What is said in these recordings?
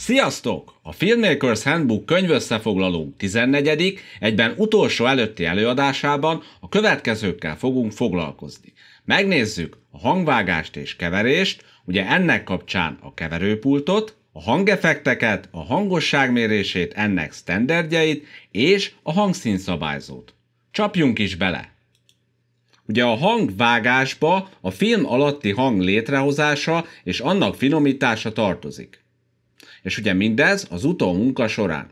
Sziasztok! A Filmmakers Handbook összefoglaló 14. egyben utolsó előtti előadásában a következőkkel fogunk foglalkozni. Megnézzük a hangvágást és keverést, ugye ennek kapcsán a keverőpultot, a hangeffekteket, a hangosság mérését, ennek standardjait és a hangszínszabályzót. Csapjunk is bele! Ugye a hangvágásba a film alatti hang létrehozása és annak finomítása tartozik. És ugye mindez az utómunka során.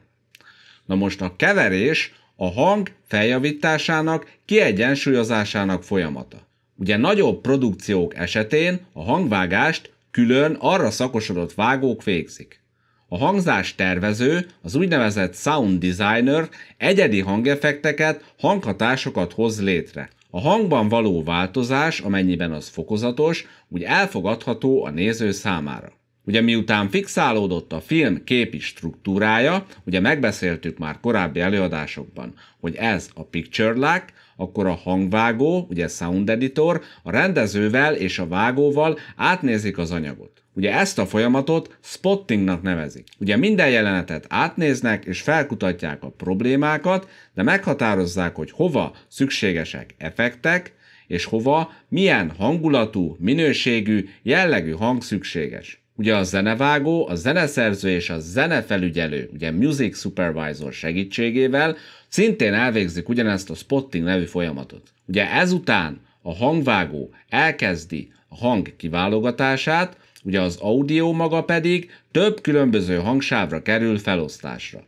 Na most a keverés a hang feljavításának, kiegyensúlyozásának folyamata. Ugye nagyobb produkciók esetén a hangvágást külön arra szakosodott vágók végzik. A hangzás tervező, az úgynevezett sound designer egyedi hangeffekteket, hanghatásokat hoz létre. A hangban való változás, amennyiben az fokozatos, úgy elfogadható a néző számára. Ugye miután fixálódott a film képi struktúrája, ugye megbeszéltük már korábbi előadásokban, hogy ez a picture lack, akkor a hangvágó, ugye sound editor, a rendezővel és a vágóval átnézik az anyagot. Ugye ezt a folyamatot spottingnak nevezik. Ugye minden jelenetet átnéznek és felkutatják a problémákat, de meghatározzák, hogy hova szükségesek effektek, és hova milyen hangulatú, minőségű, jellegű hang szükséges ugye a zenevágó, a zeneszerző és a zenefelügyelő, ugye Music Supervisor segítségével szintén elvégzik ugyanezt a spotting nevű folyamatot. Ugye ezután a hangvágó elkezdi a hang kiválogatását, ugye az audio maga pedig több különböző hangsávra kerül felosztásra.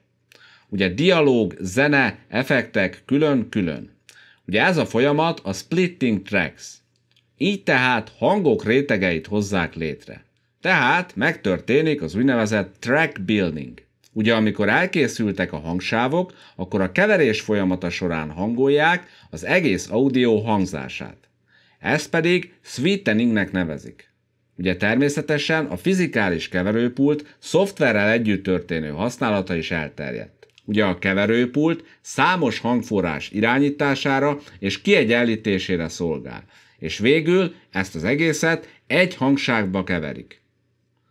Ugye dialóg, zene, effektek külön-külön. Ugye ez a folyamat a splitting tracks. Így tehát hangok rétegeit hozzák létre. Tehát megtörténik az úgynevezett track building. Ugye amikor elkészültek a hangsávok, akkor a keverés folyamata során hangolják az egész audio hangzását. Ezt pedig sweeteningnek nevezik. Ugye természetesen a fizikális keverőpult szoftverrel együtt történő használata is elterjedt. Ugye a keverőpult számos hangforrás irányítására és kiegyenlítésére szolgál, és végül ezt az egészet egy hangságba keverik.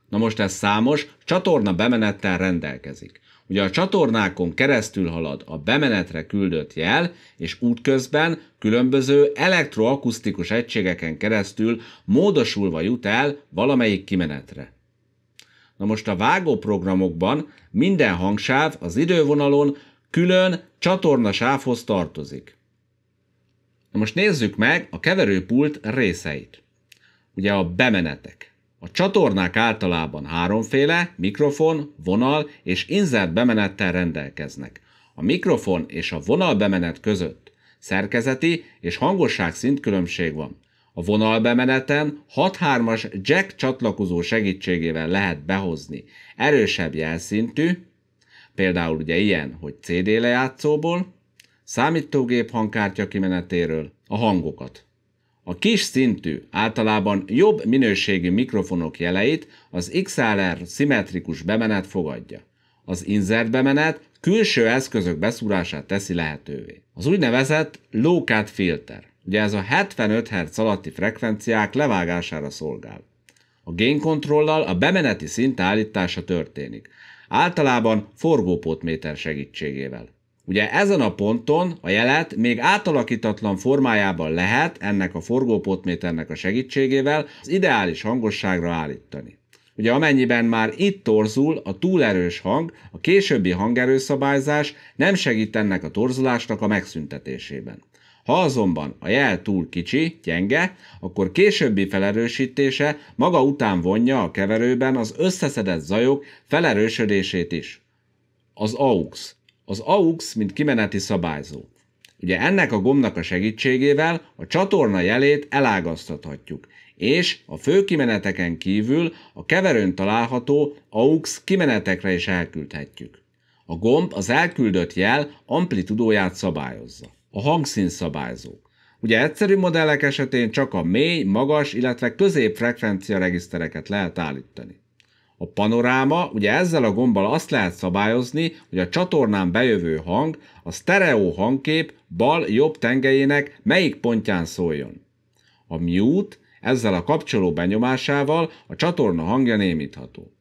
Na most ez számos, csatorna bemenettel rendelkezik. Ugye a csatornákon keresztül halad a bemenetre küldött jel, és útközben különböző elektroakusztikus egységeken keresztül módosulva jut el valamelyik kimenetre. Na most a vágóprogramokban minden hangsáv az idővonalon külön sávhoz tartozik. Na most nézzük meg a keverőpult részeit. Ugye a bemenetek. A csatornák általában háromféle mikrofon, vonal és inzert bemenettel rendelkeznek. A mikrofon és a vonal bemenet között szerkezeti és hangosság szintkülönbség van. A vonalbemeneten 6-3-as jack csatlakozó segítségével lehet behozni erősebb jelszintű, például ugye ilyen, hogy CD lejátszóból, számítógép hangkártya kimenetéről a hangokat. A kis szintű, általában jobb minőségű mikrofonok jeleit az XLR szimmetrikus bemenet fogadja. Az insert bemenet külső eszközök beszúrását teszi lehetővé. Az úgynevezett low cut filter, ugye ez a 75 Hz alatti frekvenciák levágására szolgál. A gain controllal a bemeneti szint állítása történik, általában forgópótméter segítségével. Ugye ezen a ponton a jelet még átalakítatlan formájában lehet ennek a forgópotméternek a segítségével az ideális hangosságra állítani. Ugye amennyiben már itt torzul a túlerős hang, a későbbi hangerőszabályzás nem segít ennek a torzulásnak a megszüntetésében. Ha azonban a jel túl kicsi, gyenge, akkor későbbi felerősítése maga után vonja a keverőben az összeszedett zajok felerősödését is. Az AUX az AUX, mint kimeneti szabályzó. Ugye ennek a gombnak a segítségével a csatorna jelét elágaztathatjuk, és a fő kimeneteken kívül a keverőn található AUX kimenetekre is elküldhetjük. A gomb az elküldött jel amplitudóját szabályozza. A hangszín szabályzó. Ugye egyszerű modellek esetén csak a mély, magas, illetve közép frekvencia regisztereket lehet állítani. A panoráma, ugye ezzel a gombbal azt lehet szabályozni, hogy a csatornán bejövő hang a sztereó hangkép bal-jobb tengelyének melyik pontján szóljon. A mute ezzel a kapcsoló benyomásával a csatorna hangja némítható.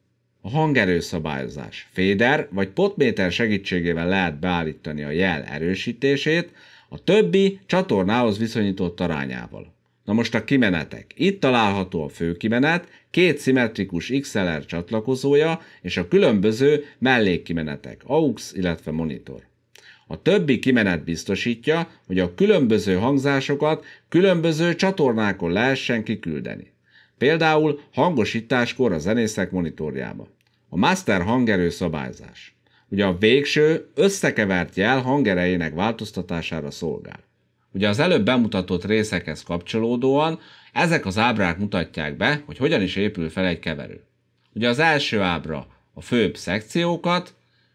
A hangerőszabályozás féder vagy potméter segítségével lehet beállítani a jel erősítését, a többi csatornához viszonyított arányával. Na most a kimenetek. Itt található a fő kimenet, két szimmetrikus XLR csatlakozója és a különböző mellékkimenetek, AUX, illetve monitor. A többi kimenet biztosítja, hogy a különböző hangzásokat különböző csatornákon lehessen kiküldeni. Például hangosításkor a zenészek monitorjába. A master hangerő szabályzás. Ugye a végső, összekevert jel hangerejének változtatására szolgál. Ugye az előbb bemutatott részekhez kapcsolódóan ezek az ábrák mutatják be, hogy hogyan is épül fel egy keverő. Ugye az első ábra a főbb szekciókat,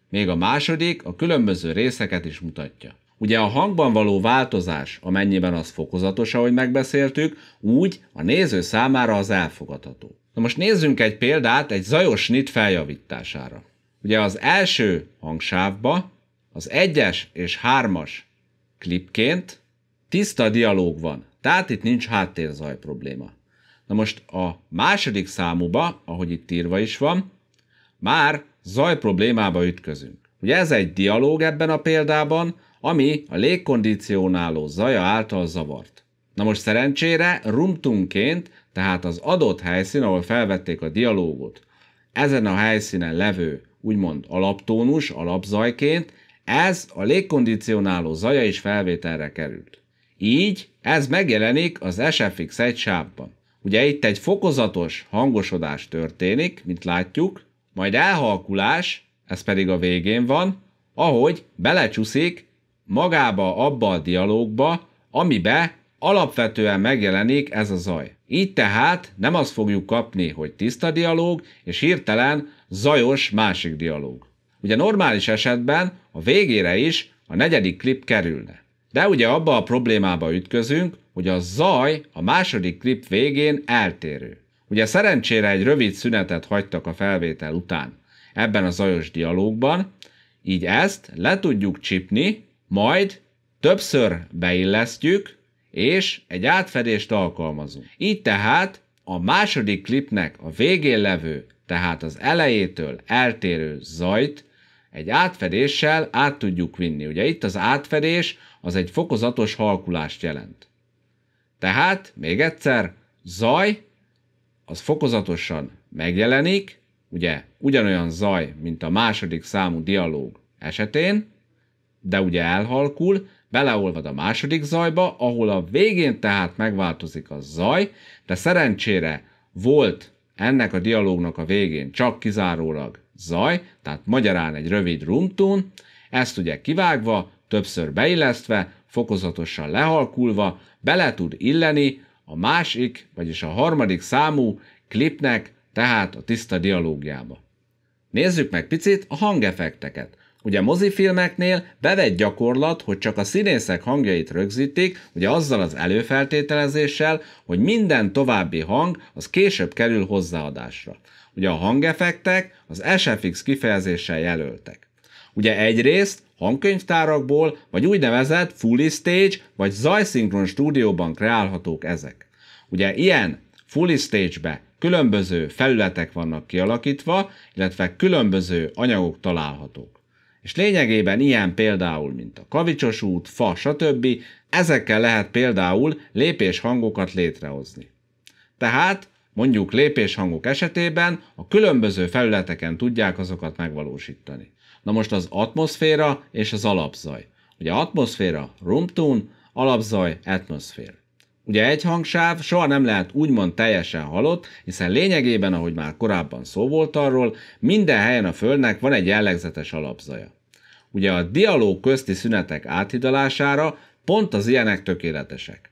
még a második a különböző részeket is mutatja. Ugye a hangban való változás, amennyiben az fokozatos, ahogy megbeszéltük, úgy a néző számára az elfogadható. Na most nézzünk egy példát egy zajos nit feljavítására. Ugye az első hangsávba az 1-es és 3-as klipként Tiszta dialóg van, tehát itt nincs háttérzaj probléma. Na most a második számúba, ahogy itt írva is van, már zaj problémába ütközünk. Ugye ez egy dialóg ebben a példában, ami a légkondicionáló zaja által zavart. Na most szerencsére rumtunként, tehát az adott helyszín, ahol felvették a dialógot, ezen a helyszínen levő úgymond alaptónus, alapzajként, ez a légkondicionáló zaja is felvételre került. Így ez megjelenik az SFX1 sávban. Ugye itt egy fokozatos hangosodás történik, mint látjuk, majd elhalkulás, ez pedig a végén van, ahogy belecsúszik magába abba a dialógba, amibe alapvetően megjelenik ez a zaj. Így tehát nem azt fogjuk kapni, hogy tiszta dialóg, és hirtelen zajos másik dialóg. Ugye normális esetben a végére is a negyedik klip kerülne. De ugye abba a problémába ütközünk, hogy a zaj a második klip végén eltérő. Ugye szerencsére egy rövid szünetet hagytak a felvétel után ebben a zajos dialógban, így ezt le tudjuk csipni, majd többször beillesztjük, és egy átfedést alkalmazunk. Így tehát a második klipnek a végén levő, tehát az elejétől eltérő zajt egy átfedéssel át tudjuk vinni. Ugye itt az átfedés az egy fokozatos halkulást jelent. Tehát, még egyszer, zaj az fokozatosan megjelenik, ugye ugyanolyan zaj, mint a második számú dialóg esetén, de ugye elhalkul, beleolvad a második zajba, ahol a végén tehát megváltozik a zaj, de szerencsére volt ennek a dialógnak a végén csak kizárólag zaj, tehát magyarán egy rövid rumtón, ezt ugye kivágva többször beillesztve, fokozatosan lehalkulva bele tud illeni a másik, vagyis a harmadik számú klipnek, tehát a tiszta dialógiába. Nézzük meg picit a hangeffekteket. Ugye mozifilmeknél bevett gyakorlat, hogy csak a színészek hangjait rögzítik, ugye azzal az előfeltételezéssel, hogy minden további hang az később kerül hozzáadásra. Ugye a hangeffektek az SFX kifejezéssel jelöltek. Ugye egyrészt hangkönyvtárakból, vagy úgynevezett fully stage, vagy zajszinkron stúdióban kreálhatók ezek. Ugye ilyen fully stage-be különböző felületek vannak kialakítva, illetve különböző anyagok találhatók. És lényegében ilyen például, mint a kavicsos út, fa, stb. ezekkel lehet például lépés hangokat létrehozni. Tehát mondjuk lépés hangok esetében a különböző felületeken tudják azokat megvalósítani. Na most az atmoszféra és az alapzaj. Ugye atmoszféra, room tune, alapzaj, atmoszfér. Ugye egy hangsáv soha nem lehet úgymond teljesen halott, hiszen lényegében, ahogy már korábban szó volt arról, minden helyen a Földnek van egy jellegzetes alapzaja. Ugye a dialóg közti szünetek áthidalására pont az ilyenek tökéletesek.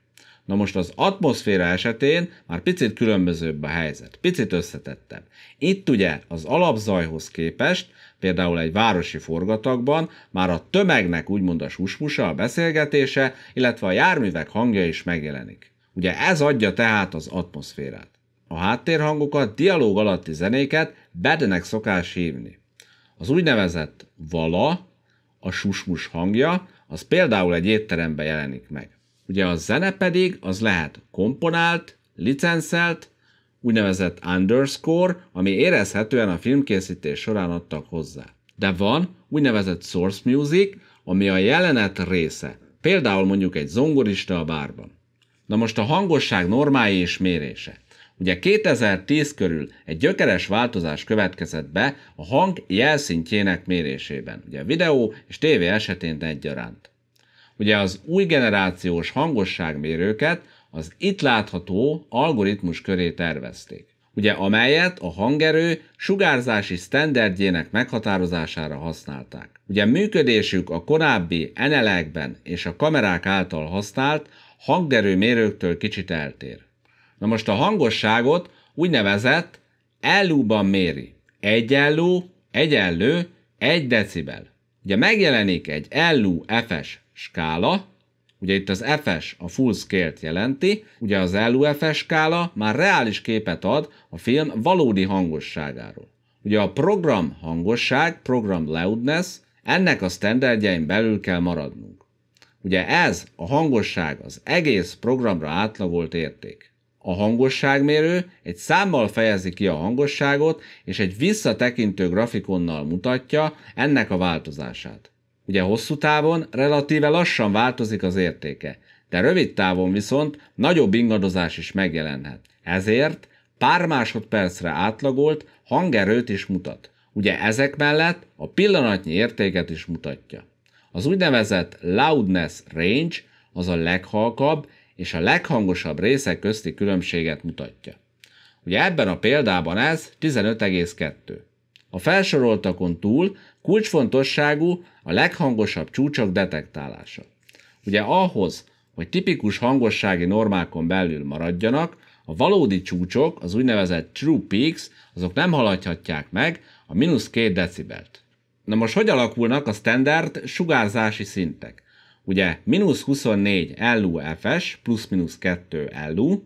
Na most az atmoszféra esetén már picit különbözőbb a helyzet, picit összetettebb. Itt ugye az alapzajhoz képest, például egy városi forgatagban már a tömegnek úgymond a susmusa, a beszélgetése, illetve a járművek hangja is megjelenik. Ugye ez adja tehát az atmoszférát. A háttérhangokat, dialóg alatti zenéket bedenek szokás hívni. Az úgynevezett vala, a susmus hangja, az például egy étteremben jelenik meg. Ugye a zene pedig az lehet komponált, licenszelt, úgynevezett underscore, ami érezhetően a filmkészítés során adtak hozzá. De van úgynevezett source music, ami a jelenet része, például mondjuk egy zongorista a bárban. Na most a hangosság normái és mérése. Ugye 2010 körül egy gyökeres változás következett be a hang jelszintjének mérésében, ugye a videó és tévé esetén egyaránt. Ugye az új generációs hangosságmérőket az itt látható algoritmus köré tervezték, ugye amelyet a hangerő sugárzási sztenderdjének meghatározására használták. Ugye működésük a korábbi enelekben és a kamerák által használt hangerőmérőktől kicsit eltér. Na most a hangosságot úgynevezett ellúban méri. Egyenlő, egyenlő, egy decibel. Ugye megjelenik egy LU FS skála, ugye itt az FS a full scale-t jelenti, ugye az LUFS skála már reális képet ad a film valódi hangosságáról. Ugye a program hangosság, program loudness, ennek a standardjain belül kell maradnunk. Ugye ez, a hangosság az egész programra átlagolt érték. A hangosságmérő egy számmal fejezi ki a hangosságot, és egy visszatekintő grafikonnal mutatja ennek a változását ugye hosszú távon relatíve lassan változik az értéke, de rövid távon viszont nagyobb ingadozás is megjelenhet. Ezért pár másodpercre átlagolt hangerőt is mutat. Ugye ezek mellett a pillanatnyi értéket is mutatja. Az úgynevezett loudness range az a leghalkabb és a leghangosabb részek közti különbséget mutatja. Ugye ebben a példában ez 15,2. A felsoroltakon túl kulcsfontosságú a leghangosabb csúcsok detektálása. Ugye ahhoz, hogy tipikus hangossági normákon belül maradjanak, a valódi csúcsok, az úgynevezett true peaks, azok nem haladhatják meg a mínusz két decibelt. Na most hogy alakulnak a standard sugárzási szintek? Ugye mínusz 24 LU-FS plusz mínusz 2 LU,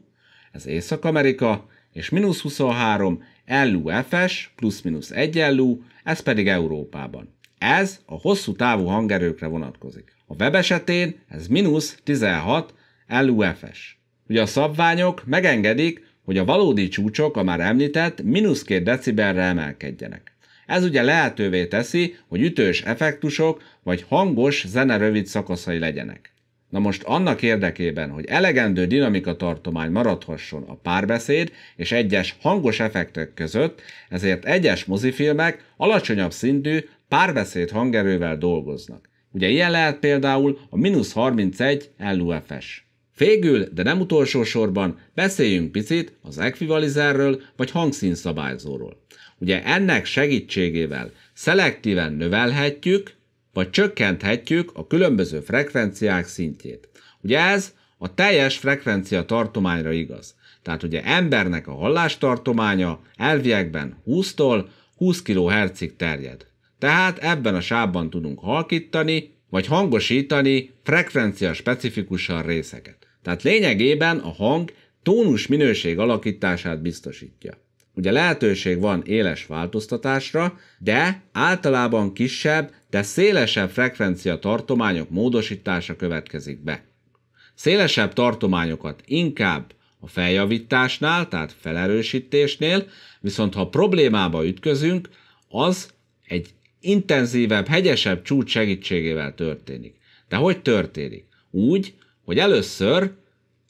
ez Észak-Amerika, és mínusz 23 LUFS plusz mínusz 1 LU, ez pedig Európában. Ez a hosszú távú hangerőkre vonatkozik. A web esetén ez mínusz 16 LUFS. Ugye a szabványok megengedik, hogy a valódi csúcsok, a már említett, mínusz 2 decibelre emelkedjenek. Ez ugye lehetővé teszi, hogy ütős effektusok vagy hangos zene rövid szakaszai legyenek. Na most annak érdekében, hogy elegendő dinamika tartomány maradhasson a párbeszéd és egyes hangos effektek között, ezért egyes mozifilmek alacsonyabb szintű párbeszéd hangerővel dolgoznak. Ugye ilyen lehet például a mínusz 31 LUFS. Végül, de nem utolsó sorban beszéljünk picit az ekvivalizerről vagy hangszínszabályzóról. Ugye ennek segítségével szelektíven növelhetjük, vagy csökkenthetjük a különböző frekvenciák szintjét. Ugye ez a teljes frekvencia tartományra igaz. Tehát ugye embernek a hallástartománya tartománya elviekben 20-tól 20 kHz-ig terjed. Tehát ebben a sávban tudunk halkítani, vagy hangosítani frekvencia specifikusan részeket. Tehát lényegében a hang tónus minőség alakítását biztosítja. Ugye lehetőség van éles változtatásra, de általában kisebb, de szélesebb frekvencia tartományok módosítása következik be. Szélesebb tartományokat inkább a feljavításnál, tehát felerősítésnél, viszont ha problémába ütközünk, az egy intenzívebb, hegyesebb csúcs segítségével történik. De hogy történik? Úgy, hogy először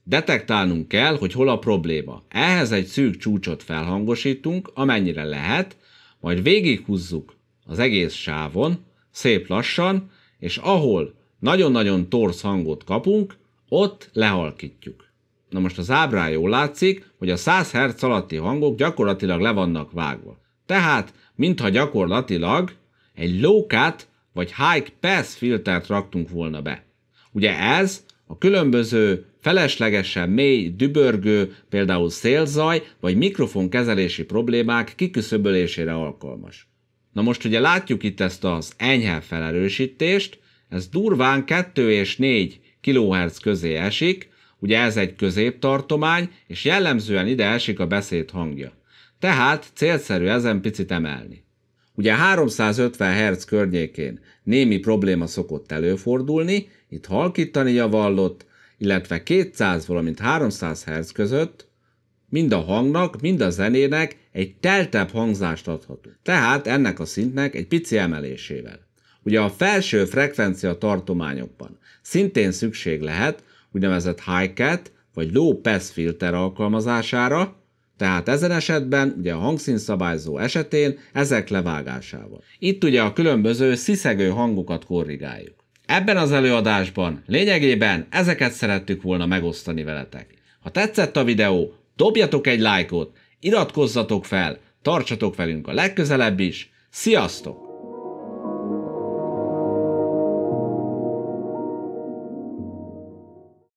Detektálnunk kell, hogy hol a probléma. Ehhez egy szűk csúcsot felhangosítunk, amennyire lehet, majd végighúzzuk az egész sávon, szép lassan, és ahol nagyon-nagyon torz hangot kapunk, ott lehalkítjuk. Na most az ábrán jól látszik, hogy a 100 Hz alatti hangok gyakorlatilag le vannak vágva. Tehát, mintha gyakorlatilag egy low cut vagy high pass filtert raktunk volna be. Ugye ez a különböző feleslegesen mély, dübörgő, például szélzaj vagy mikrofon kezelési problémák kiküszöbölésére alkalmas. Na most ugye látjuk itt ezt az enyhe felerősítést, ez durván 2 és 4 kHz közé esik, ugye ez egy középtartomány, és jellemzően ide esik a beszéd hangja. Tehát célszerű ezen picit emelni. Ugye 350 Hz környékén némi probléma szokott előfordulni, itt halkítani javallott, illetve 200, valamint 300 Hz között mind a hangnak, mind a zenének egy teltebb hangzást adhatunk. Tehát ennek a szintnek egy pici emelésével. Ugye a felső frekvencia tartományokban szintén szükség lehet úgynevezett high-cat vagy low-pass filter alkalmazására, tehát ezen esetben, ugye a hangszín szabályzó esetén ezek levágásával. Itt ugye a különböző sziszegő hangokat korrigáljuk. Ebben az előadásban lényegében ezeket szerettük volna megosztani veletek. Ha tetszett a videó, dobjatok egy lájkot, iratkozzatok fel, tartsatok velünk a legközelebb is. Sziasztok!